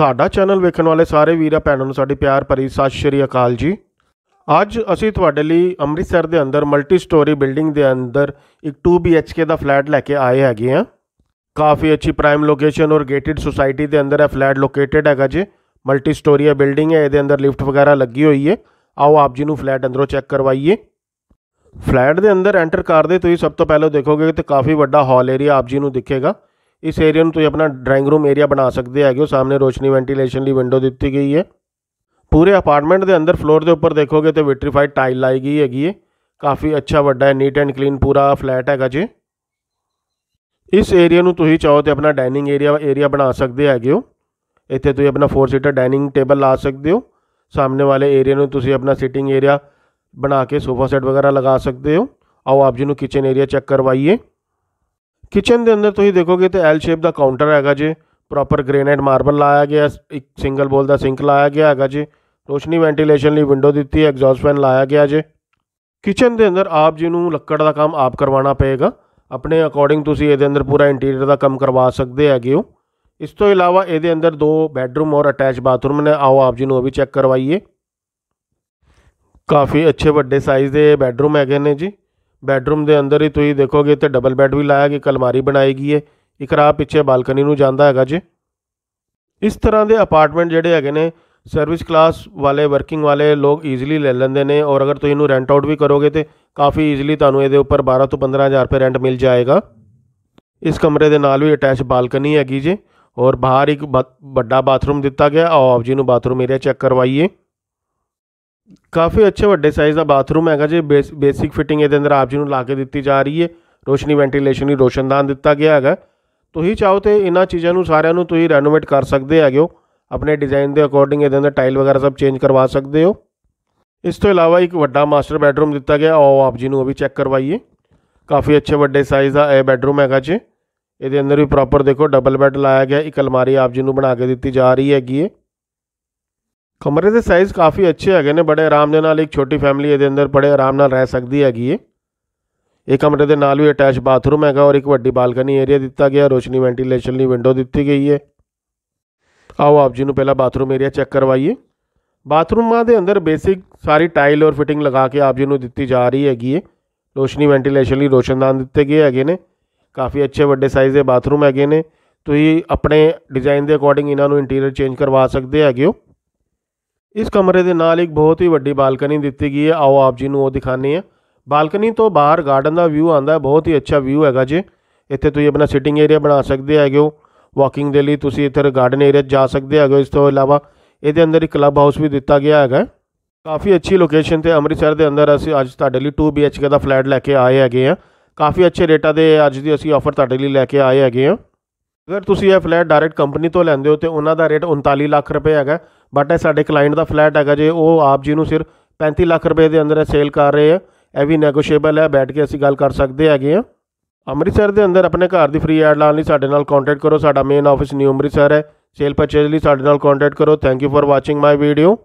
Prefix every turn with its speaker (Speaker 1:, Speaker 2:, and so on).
Speaker 1: ਸਾਡਾ ਚੈਨਲ ਵੇਖਣ ਵਾਲੇ ਸਾਰੇ ਵੀਰਾਂ ਭੈਣਾਂ ਨੂੰ ਸਾਡੀ ਪਿਆਰ ਭਰੀ ਸਤਿ ਸ਼੍ਰੀ ਅਕਾਲ ਜੀ ਅੱਜ ਅਸੀਂ ਤੁਹਾਡੇ ਲਈ ਅੰਮ੍ਰਿਤਸਰ ਦੇ ਅੰਦਰ ਮਲਟੀ ਸਟੋਰੀ ਬਿਲਡਿੰਗ ਦੇ ਅੰਦਰ ਇੱਕ 2 BHK ਦਾ ਫਲੈਟ ਲੈ ਕੇ ਆਏ ਹੈਗੇ ਆ ਕਾਫੀ ਅੱਛੀ ਪ੍ਰਾਈਮ ਲੋਕੇਸ਼ਨ ਔਰ ਗੇਟਡ ਸੁਸਾਇਟੀ ਦੇ ਅੰਦਰ ਇਹ ਫਲੈਟ ਲੋਕੇਟਡ ਹੈਗਾ ਜੀ ਮਲਟੀ ਸਟੋਰੀ ਹੈ ਬਿਲਡਿੰਗ ਹੈ ਇਹਦੇ ਅੰਦਰ ਲਿਫਟ ਵਗੈਰਾ ਲੱਗੀ ਹੋਈ ਹੈ ਆਓ ਆਪ ਜੀ ਨੂੰ ਫਲੈਟ ਅੰਦਰੋਂ ਚੈੱਕ ਕਰਵਾਈਏ ਫਲੈਟ ਦੇ ਅੰਦਰ ਐਂਟਰ ਕਰਦੇ ਤੁਸੀਂ ਸਭ ਤੋਂ ਪਹਿਲਾਂ ਦੇਖੋਗੇ ਤੇ ਕਾਫੀ ਵੱਡਾ ਹਾਲ ਏਰੀਆ ਆਪ ਜੀ ਨੂੰ ਦਿਖੇਗਾ ਇਸ ਏਰੀਆ ਨੂੰ ਤੁਸੀਂ ਆਪਣਾ ਡਰਾਇੰਗ ਰੂਮ ਏਰੀਆ ਬਣਾ ਸਕਦੇ ਹੈਗੇ ਹੋ ਸਾਹਮਣੇ ਰੋਸ਼ਨੀ ਵੈਂਟੀਲੇਸ਼ਨ ਲਈ ਵਿੰਡੋ ਦਿੱਤੀ ਗਈ ਹੈ ਪੂਰੇ ਅਪਾਰਟਮੈਂਟ ਦੇ ਅੰਦਰ ਫਲੋਰ ਦੇ ਉੱਪਰ ਦੇਖੋਗੇ ਤੇ ਵਿਟਰੀਫਾਈਡ ਟਾਈਲ ਲਾਈ ਗਈ ਹੈਗੀ ਹੈ ਕਾਫੀ ਅੱਛਾ ਵੱਡਾ ਹੈ ਨੀਟ ਐਂਡ ਕਲੀਨ ਪੂਰਾ ਫਲੈਟ ਹੈਗਾ ਜੀ ਇਸ ਏਰੀਆ ਨੂੰ ਤੁਸੀਂ ਚਾਹੋ ਤੇ ਆਪਣਾ ਡਾਈਨਿੰਗ ਏਰੀਆ ਏਰੀਆ ਬਣਾ ਸਕਦੇ ਹੈਗੇ ਹੋ ਇੱਥੇ ਤੁਸੀਂ ਆਪਣਾ 4 ਸੀਟਰ ਡਾਈਨਿੰਗ ਟੇਬਲ ਲਾ ਸਕਦੇ ਹੋ ਸਾਹਮਣੇ ਵਾਲੇ ਏਰੀਆ ਨੂੰ ਤੁਸੀਂ ਆਪਣਾ ਸਿਟਿੰਗ ਏਰੀਆ ਬਣਾ ਕੇ ਸੋਫਾ ਸੈੱਟ ਵਗੈਰਾ ਲਗਾ ਸਕਦੇ ਹੋ ਆਓ ਆਪ ਜੀ ਨੂੰ ਕਿਚਨ ਏਰੀਆ ਚੈੱਕ ਕਰਵਾਈਏ ਕਿਚਨ ਦੇ ਅੰਦਰ ਤੁਸੀਂ ਦੇਖੋਗੇ ਤੇ ਐਲ ਸ਼ੇਪ ਦਾ ਕਾਊਂਟਰ ਹੈਗਾ ਜੇ ਪ੍ਰੋਪਰ ਗ੍ਰੇਨਾਈਟ ਮਾਰਬਲ ਲਾਇਆ ਗਿਆ ਇੱਕ ਸਿੰਗਲ ਬੋਲ ਦਾ ਸਿੰਕ ਲਾਇਆ ਗਿਆ ਹੈਗਾ ਜੇ ਰੋਸ਼ਨੀ ਵੈਂਟੀਲੇਸ਼ਨ ਲਈ ਵਿੰਡੋ ਦਿੱਤੀ ਹੈ ਐਗਜ਼ੌਸਟ ਫੈਨ ਲਾਇਆ ਗਿਆ ਜੇ ਕਿਚਨ ਦੇ ਅੰਦਰ ਆਪ ਜੀ ਨੂੰ ਲੱਕੜ ਦਾ ਕੰਮ ਆਪ ਕਰਵਾਉਣਾ ਪਏਗਾ ਆਪਣੇ ਅਕੋਰਡਿੰਗ ਤੁਸੀਂ ਇਹਦੇ ਅੰਦਰ ਪੂਰਾ ਇੰਟੀਰੀਅਰ ਦਾ ਕੰਮ ਕਰਵਾ ਸਕਦੇ ਹੈਗੇ ਹੋ ਇਸ ਤੋਂ ਇਲਾਵਾ ਇਹਦੇ ਅੰਦਰ ਦੋ ਬੈੱਡਰੂਮ ਔਰ ਅਟੈਚ ਬਾਥਰੂਮ ਨੇ ਆਓ ਆਪ ਜੀ ਨੂੰ ਉਹ ਵੀ ਚੈੱਕ ਕਰਵਾਈਏ ਕਾਫੀ ਅੱਛੇ ਵੱਡੇ ਸਾਈਜ਼ ਦੇ ਬੈੱਡਰੂਮ ਹੈਗੇ ਨੇ ਜੀ ਬੈੱਡਰੂਮ ਦੇ ਅੰਦਰ ਹੀ ਤੁਸੀਂ ਦੇਖੋਗੇ ਤੇ ਡਬਲ ਬੈੱਡ ਵੀ ਲਾਇਆ ਕਿ ਕਲਮਾਰੀ ਬਣਾਈ ਗਈ ਹੈ ਇੱਕ ਰਾਹ ਪਿੱਛੇ ਬਾਲਕਨੀ ਨੂੰ ਜਾਂਦਾ ਹੈਗਾ ਜੀ ਇਸ ਤਰ੍ਹਾਂ ਦੇ ਅਪਾਰਟਮੈਂਟ ਜਿਹੜੇ ਹੈਗੇ ਨੇ ਸਰਵਿਸ ਕਲਾਸ ਵਾਲੇ ਵਰਕਿੰਗ ਵਾਲੇ ਲੋਕ ਈਜ਼ੀਲੀ ਲੈ ਲੈਂਦੇ ਨੇ ਔਰ ਅਗਰ ਤੁਸੀਂ ਇਹਨੂੰ ਰੈਂਟ ਆਊਟ ਵੀ ਕਰੋਗੇ ਤੇ ਕਾਫੀ ਈਜ਼ੀਲੀ ਤੁਹਾਨੂੰ ਇਹਦੇ ਉੱਪਰ 12 ਤੋਂ 15000 ਰੁਪਏ ਰੈਂਟ ਮਿਲ ਜਾਏਗਾ ਇਸ ਕਮਰੇ ਦੇ ਨਾਲ ਵੀ ਅਟੈਚ ਬਾਲਕਨੀ ਹੈਗੀ ਜੀ ਔਰ ਬਾਹਰ ਇੱਕ ਵੱਡਾ ਬਾਥਰੂਮ ਦਿੱਤਾ ਗਿਆ ਆਓ ਆਪ ਜੀ ਨੂੰ ਬਾਥਰੂਮ ਏਰੀਆ ਚੈੱਕ ਕਰਵਾਈਏ ਕਾਫੀ ਅੱਛੇ ਵੱਡੇ ਸਾਈਜ਼ ਦਾ ਬਾਥਰੂਮ ਹੈਗਾ ਜੀ ਬੇਸਿਕ ਫਿਟਿੰਗ ਇਹਦੇ ਅੰਦਰ ਆਪ ਜੀ ਨੂੰ ਲਾ ਕੇ ਦਿੱਤੀ ਜਾ ਰਹੀ ਹੈ ਰੋਸ਼ਨੀ ਵੈਂਟੀਲੇਸ਼ਨ ਦੀ ਰੋਸ਼ਨਦਾਨ ਦਿੱਤਾ ਗਿਆ ਹੈਗਾ ਤੁਸੀਂ ਚਾਹੋ ਤੇ ਇਹਨਾਂ ਚੀਜ਼ਾਂ ਨੂੰ ਸਾਰਿਆਂ ਨੂੰ ਤੁਸੀਂ ਰੈਨੋਵੇਟ ਕਰ ਸਕਦੇ ਹੈਗੇ ਹੋ ਆਪਣੇ ਡਿਜ਼ਾਈਨ ਦੇ ਅਕੋਰਡਿੰਗ ਇਹਦੇ ਅੰਦਰ ਟਾਈਲ ਵਗੈਰਾ ਸਭ ਚੇਂਜ ਕਰਵਾ ਸਕਦੇ ਹੋ ਇਸ ਤੋਂ ਇਲਾਵਾ ਇੱਕ ਵੱਡਾ ਮਾਸਟਰ ਬੈੱਡਰੂਮ ਦਿੱਤਾ ਗਿਆ ਆਓ ਆਪ ਜੀ ਨੂੰ ਉਹ ਵੀ ਚੈੱਕ ਕਰਵਾਈਏ ਕਾਫੀ ਅੱਛੇ ਵੱਡੇ ਸਾਈਜ਼ ਦਾ ਇਹ ਬੈੱਡਰੂਮ ਹੈਗਾ ਜੀ ਇਹਦੇ ਅੰਦਰ ਵੀ ਪ੍ਰੋਪਰ ਦੇਖੋ ਡਬਲ ਬੈੱਡ ਲਾਇਆ ਗਿਆ ਇੱਕ ਅਲਮਾਰੀ ਆਪ ਜੀ ਨੂੰ ਬਣਾ ਕੇ ਦਿੱਤੀ ਜਾ ਰਹੀ ਹੈਗੀ ਹੈ ਕਮਰੇ ਦੇ ਸਾਈਜ਼ ਕਾਫੀ ਅੱਛੇ ਹੈਗੇ ਨੇ ਬੜੇ ਆਰਾਮ ਦੇ ਨਾਲ ਇੱਕ ਛੋਟੀ ਫੈਮਿਲੀ ਇਹਦੇ ਅੰਦਰ ਬੜੇ ਆਰਾਮ ਨਾਲ ਰਹਿ ਸਕਦੀ ਹੈਗੀ ਹੈ ਇਹ ਕਮਰੇ ਦੇ ਨਾਲ ਵੀ ਅਟੈਚ ਬਾਥਰੂਮ ਹੈਗਾ ਔਰ ਇੱਕ ਵੱਡੀ ਬਾਲਕਨੀ ਏਰੀਆ ਦਿੱਤਾ ਗਿਆ ਰੋਸ਼ਨੀ ਵੈਂਟੀਲੇਸ਼ਨ ਲਈ ਵਿੰਡੋ ਦਿੱਤੀ ਗਈ ਹੈ ਆਓ ਆਪ ਜੀ ਨੂੰ ਪਹਿਲਾਂ ਬਾਥਰੂਮ ਏਰੀਆ ਚੈੱਕ ਕਰਵਾਈਏ ਬਾਥਰੂਮਾਂ ਦੇ ਅੰਦਰ ਬੇਸਿਕ ਸਾਰੀ ਟਾਈਲ ਔਰ ਫਿਟਿੰਗ ਲਗਾ ਕੇ ਆਪ ਜੀ ਨੂੰ ਦਿੱਤੀ ਜਾ ਰਹੀ ਹੈਗੀ ਹੈ ਰੋਸ਼ਨੀ ਵੈਂਟੀਲੇਸ਼ਨ ਲਈ ਰੋਸ਼ਨਦਾਨ ਦਿੱਤੇ ਗਏ ਹੈਗੇ ਨੇ ਕਾਫੀ ਅੱਛੇ ਵੱਡੇ ਸਾਈਜ਼ ਦੇ ਬਾਥਰੂਮ ਹੈਗੇ ਨੇ ਤੁਸੀਂ ਆਪਣੇ ਡਿਜ਼ਾਈਨ ਦੇ ਅਕੋਰਡਿੰਗ ਇਹਨਾਂ ਨੂੰ ਇੰਟੀਰੀਅਰ ਚੇਂਜ ਕਰਵਾ ਸਕਦੇ ਹੈਗੇ ਹੋ ਇਸ ਕਮਰੇ ਦੇ ਨਾਲ ਇੱਕ ਬਹੁਤ ਹੀ ਵੱਡੀ ਬਾਲਕਨੀ ਦਿੱਤੀ ਗਈ ਹੈ ਆਓ ਆਪ ਜੀ ਨੂੰ ਉਹ ਦਿਖਾਣੀ ਹੈ ਬਾਲਕਨੀ ਤੋਂ ਬਾਹਰ ਗਾਰਡਨ ਦਾ ਵਿਊ ਆਂਦਾ ਹੈ ਬਹੁਤ ਹੀ ਅੱਛਾ ਵਿਊ ਹੈਗਾ ਜੀ ਇੱਥੇ ਤੁਸੀਂ ਆਪਣਾ ਸਿਟਿੰਗ ਏਰੀਆ ਬਣਾ ਸਕਦੇ ਹੈਗੇ ਹੋ ਵਾਕਿੰਗ ਦੇ ਲਈ ਤੁਸੀਂ ਇੱਥੇ ਗਾਰਡਨ ਏਰੀਆ ਜਾ ਸਕਦੇ ਹੈਗੇ ਹੋ ਇਸ ਤੋਂ ਇਲਾਵਾ ਇਹਦੇ ਅੰਦਰ ਇੱਕ ਕਲੱਬ ਹਾਊਸ ਵੀ ਦਿੱਤਾ ਗਿਆ ਹੈਗਾ ਕਾਫੀ ਅੱਛੀ ਲੋਕੇਸ਼ਨ ਤੇ ਅੰਮ੍ਰਿਤਸਰ ਦੇ ਅੰਦਰ ਅਸੀਂ ਅੱਜ ਤੁਹਾਡੇ ਲਈ 2 BHK ਦਾ ਫਲੈਟ ਲੈ ਕੇ ਆਏ ਹੈਗੇ ਆ ਕਾਫੀ ਅੱਛੇ ਰੇਟਾਂ ਦੇ ਅੱਜ ਦੀ ਅਸੀਂ ਆਫਰ ਤੁਹਾਡੇ ਲਈ ਲੈ ਕੇ ਆਏ ਹੈਗੇ ਆ ਅਗਰ ਤੁਸੀਂ ਇਹ ਫਲੈਟ ਡਾਇਰੈਕਟ ਕੰਪਨੀ ਤੋਂ ਲੈਂਦੇ ਹੋ ਤੇ ਉਹਨਾਂ ਦਾ ਰੇਟ 39 ਲੱਖ ਰੁਪਏ ਹੈਗਾ ਬਟ ਇਹ ਸਾਡੇ ਕਲਾਇੰਟ ਦਾ ਫਲੈਟ ਹੈਗਾ ਜੇ ਉਹ ਆਪ ਜੀ ਨੂੰ ਸਿਰ 35 ਲੱਖ ਰੁਪਏ ਦੇ ਅੰਦਰ ਸੇਲ ਕਰ ਰਹੇ ਆ ਇਹ ਵੀ ਨੈਗੋਸ਼ੀਏਬਲ ਹੈ ਬੈਠ ਕੇ ਅਸੀਂ ਗੱਲ ਕਰ ਸਕਦੇ ਹੈਗੇ ਆ ਅੰਮ੍ਰਿਤਸਰ ਦੇ ਅੰਦਰ ਆਪਣੇ ਘਰ ਦੀ ਫ੍ਰੀ ਐਡ ਲਾਉਣ ਲਈ ਸਾਡੇ ਨਾਲ ਕੰਟੈਕਟ ਕਰੋ ਸਾਡਾ ਮੇਨ ਆਫਿਸ ਨਿਊ ਅੰਮ੍ਰਿਤਸਰ ਹੈ ਸੇਲ ਪਰਚੇਜ਼ ਲਈ ਸਾਡੇ ਨਾਲ ਕੰਟੈਕਟ ਕਰੋ thank you for watching my video